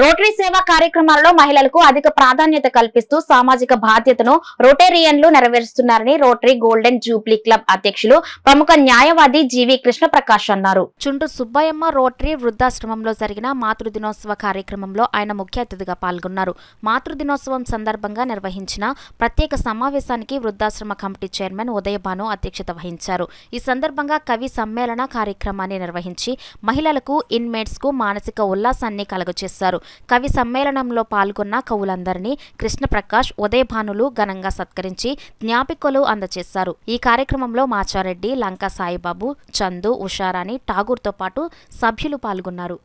rotary సేవా కార్యక్రమాలలో మహిళలకు అధిక ప్రాధాన్యత కల్పిస్తూ సామాజిక బాధ్యతను రోటేరియన్లు నెరవేరుస్తున్నారని రోటరీ గోల్డెన్ జూబ్లీ క్లబ్ అధ్యక్షులు ప్రముఖ న్యాయవాది జీవి ప్రకాష్ అన్నారు చుంటు సుబ్బయ్యమ్మ రోటరీ వృద్ధాశ్రమంలో జరిగిన మాతృదినోత్సవ కార్యక్రమంలో ఆయన ముఖ్య అతిథిగా పాల్గొన్నారు మాతృదినోత్సవం సందర్భంగా నిర్వహించిన ప్రత్యేక సమావేశానికి వృద్ధాశ్రమ కమిటీ చైర్మన్ ఉదయభాను అధ్యక్షత వహించారు ఈ సందర్భంగా కవి సమ్మేళన కార్యక్రమాన్ని నిర్వహించి మహిళలకు ఇన్మేట్స్ కు మానసిక ఉల్లాసాన్ని కలుగజేశారు కవి సమ్మేళనంలో పాల్గొన్న కవులందరినీ కృష్ణప్రకాష్ ఉదయభానులు ఘనంగా సత్కరించి జ్ఞాపికలు అందజేశారు ఈ కార్యక్రమంలో మాచారెడ్డి లంకా సాయిబాబు చందు ఉషారాణి ఠాగూర్తో పాటు సభ్యులు పాల్గొన్నారు